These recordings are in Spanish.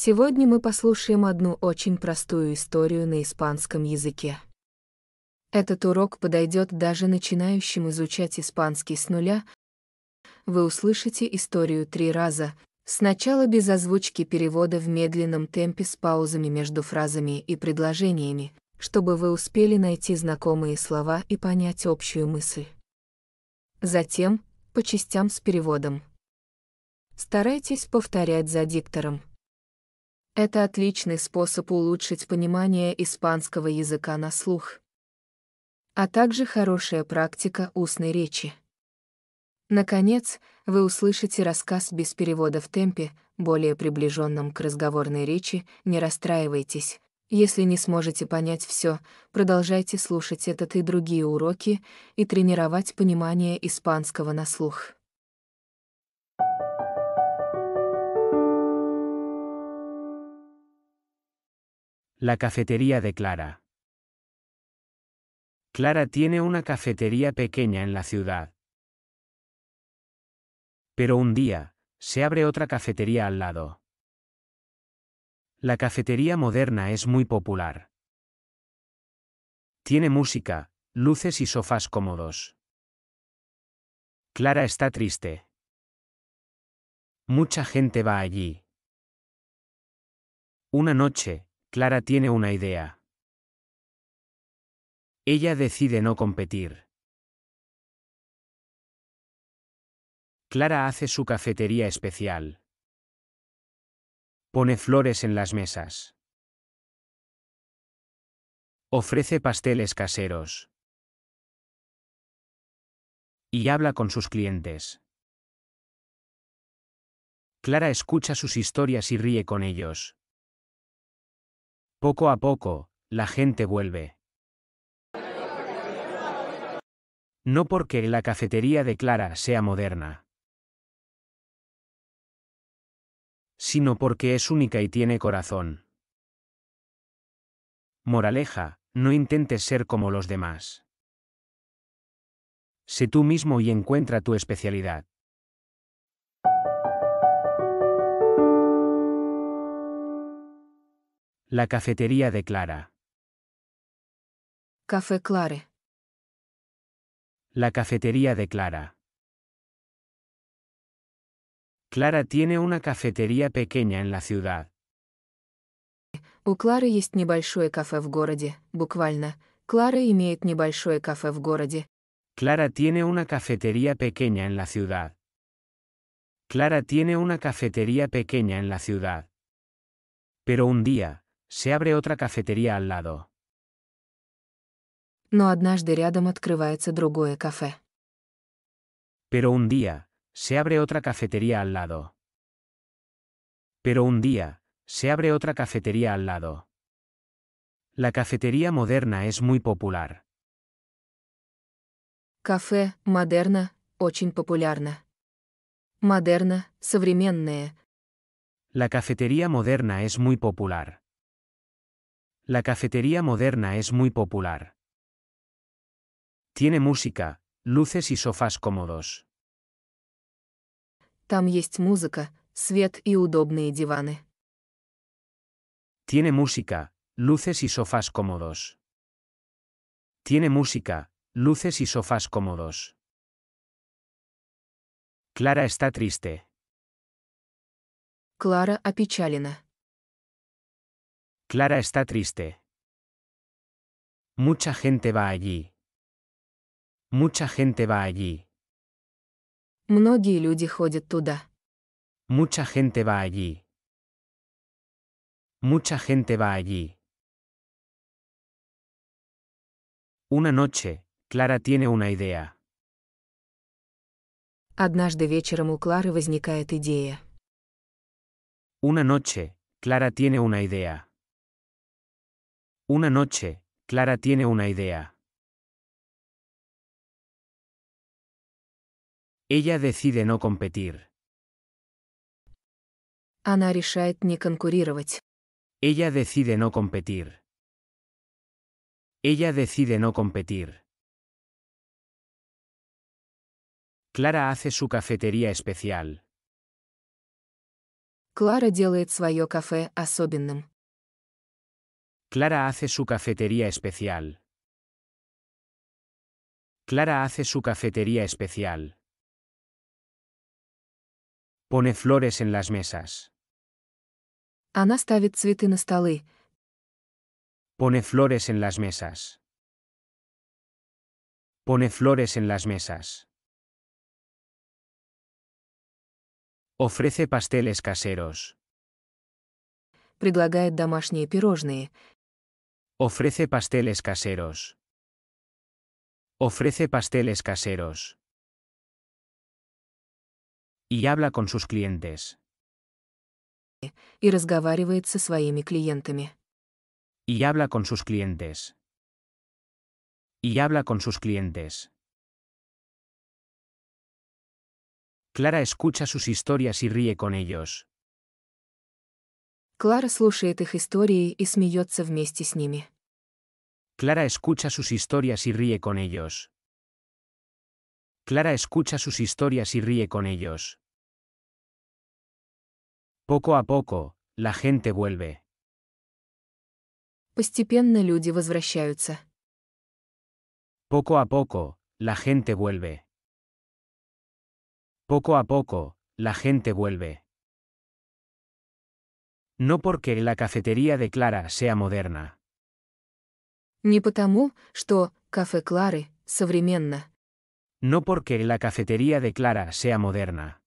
Сегодня мы послушаем одну очень простую историю на испанском языке. Этот урок подойдет даже начинающим изучать испанский с нуля. Вы услышите историю три раза, сначала без озвучки перевода в медленном темпе с паузами между фразами и предложениями, чтобы вы успели найти знакомые слова и понять общую мысль. Затем, по частям с переводом. Старайтесь повторять за диктором. Это отличный способ улучшить понимание испанского языка на слух. А также хорошая практика устной речи. Наконец, вы услышите рассказ без перевода в темпе, более приближенном к разговорной речи, не расстраивайтесь. Если не сможете понять все, продолжайте слушать этот и другие уроки и тренировать понимание испанского на слух. La cafetería de Clara. Clara tiene una cafetería pequeña en la ciudad. Pero un día, se abre otra cafetería al lado. La cafetería moderna es muy popular. Tiene música, luces y sofás cómodos. Clara está triste. Mucha gente va allí. Una noche, Clara tiene una idea. Ella decide no competir. Clara hace su cafetería especial. Pone flores en las mesas. Ofrece pasteles caseros. Y habla con sus clientes. Clara escucha sus historias y ríe con ellos. Poco a poco, la gente vuelve. No porque la cafetería de Clara sea moderna, sino porque es única y tiene corazón. Moraleja, no intentes ser como los demás. Sé tú mismo y encuentra tu especialidad. La cafetería de Clara. Café Clare. La cafetería de Clara. Clara tiene una cafetería pequeña en la ciudad. У Клары есть небольшое кафе в городе, буквально. Клара имеет небольшое кафе в городе. Clara tiene una cafetería pequeña en la ciudad. Clara tiene una cafetería pequeña en la ciudad. Pero un día, se abre otra cafetería al lado. No, однажды рядом открывается другое кафе. Pero un día, se abre otra cafetería al lado. Pero un día, se abre otra cafetería al lado. La cafetería moderna es muy popular. Café moderna, очень популярна. Moderna, современное. La cafetería moderna es muy popular. La cafetería moderna es muy popular. Tiene música, luces y sofás cómodos. Tiene música, luces y sofás cómodos. Tiene música, luces y sofás cómodos. Clara está triste. Clara опечалена. Clara está triste. Mucha gente va allí. Mucha gente va allí. Mucha gente va allí. Mucha gente va allí. Una noche, Clara tiene una idea. Однажды вечером у Клары возникает идея. Una noche, Clara tiene una idea. Una noche, Clara tiene una idea. Ella decide no competir. Ella decide no competir. Ella decide no competir. Clara hace su cafetería especial. Clara делает свое кафе особенным. Clara hace su cafetería especial. Clara hace su cafetería especial. Pone flores en las mesas. Она ставит цветы на Pone flores en las mesas. Pone flores en las mesas. Ofrece pasteles caseros. Предлагает домашние пирожные. Ofrece pasteles caseros. Ofrece pasteles caseros. Y habla con sus clientes. Y Y habla con sus clientes. Y habla con sus clientes. Clara escucha sus historias y ríe con ellos. Клара слушает их истории и смеется вместе с ними. Clara escucha sus historias y ríe con ellos. Clara escucha sus historias y ríe con ellos. Poco a poco, la gente vuelve. Постепенно люди возвращаются. Poco a poco, la gente vuelve. Poco a poco, la gente vuelve. No porque la cafetería de Clara sea moderna. Ni No porque la cafetería de Clara sea moderna.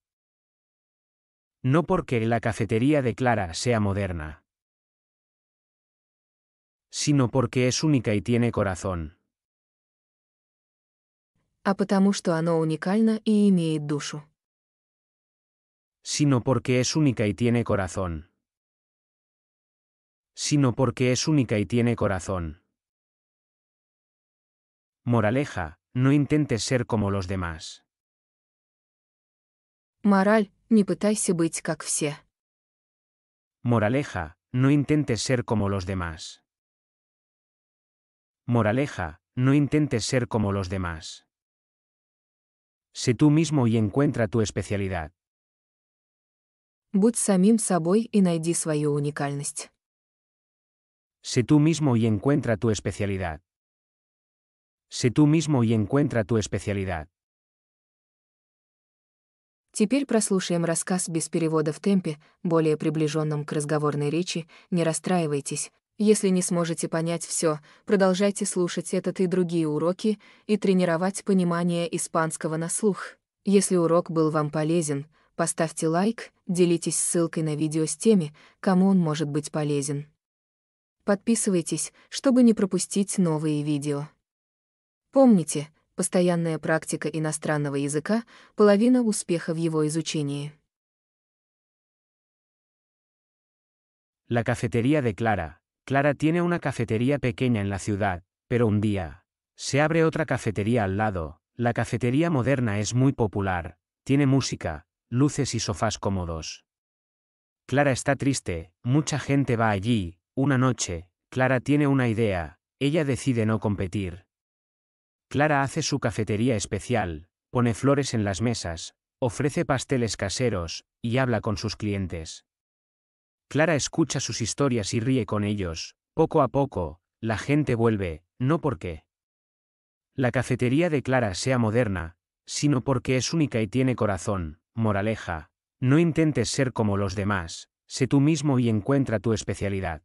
No porque la cafetería de Clara sea moderna. Sino porque es única y tiene corazón. A потому что оно уникально и Sino porque es única y tiene corazón sino porque es única y tiene corazón. Moraleja, no intentes ser como los demás. Moral, быть Moraleja, no intentes ser como los demás. Moraleja, no intentes ser como los demás. Sé tú mismo y encuentra tu especialidad. Будь самим собой и найди свою уникальность. Sé tú mismo y encuentra tu especialidad. Sé tú mismo и encuentra tu especialidad. Теперь прослушаем рассказ без перевода в темпе, более приближенном к разговорной речи, не расстраивайтесь. Если не сможете понять все, продолжайте слушать этот и другие уроки и тренировать понимание испанского на слух. Если урок был вам полезен, поставьте лайк, делитесь ссылкой на видео с теми, кому он может быть полезен. Подписывайтесь, чтобы не пропустить новые видео. Помните, постоянная практика иностранного языка — половина успеха в его изучении. La cafetería de Clara. Clara tiene una cafetería pequeña en la ciudad, pero un día se abre otra cafetería al lado. La cafetería moderna es muy popular, tiene música, luces y sofás cómodos. Clara está triste, mucha gente va allí, una noche, Clara tiene una idea, ella decide no competir. Clara hace su cafetería especial, pone flores en las mesas, ofrece pasteles caseros, y habla con sus clientes. Clara escucha sus historias y ríe con ellos, poco a poco, la gente vuelve, no porque la cafetería de Clara sea moderna, sino porque es única y tiene corazón, moraleja, no intentes ser como los demás, sé tú mismo y encuentra tu especialidad.